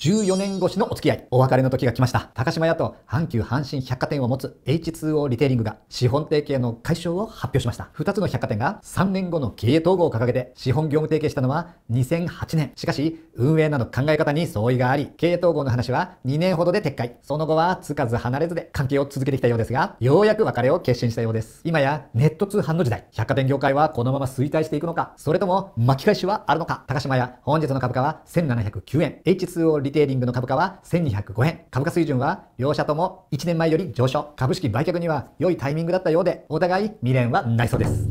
14年越しのお付き合い、お別れの時が来ました。高島屋と阪急阪神百貨店を持つ H2O リテイリングが資本提携の解消を発表しました。2つの百貨店が3年後の経営統合を掲げて資本業務提携したのは2008年。しかし、運営など考え方に相違があり、経営統合の話は2年ほどで撤回。その後はつかず離れずで関係を続けてきたようですが、ようやく別れを決心したようです。今やネット通販の時代、百貨店業界はこのまま衰退していくのか、それとも巻き返しはあるのか。高島屋、本日の株価は1709円。H2O リリテイリングの株価は1205円。株価水準は両社とも1年前より上昇。株式売却には良いタイミングだったようで、お互い未練はないそうです。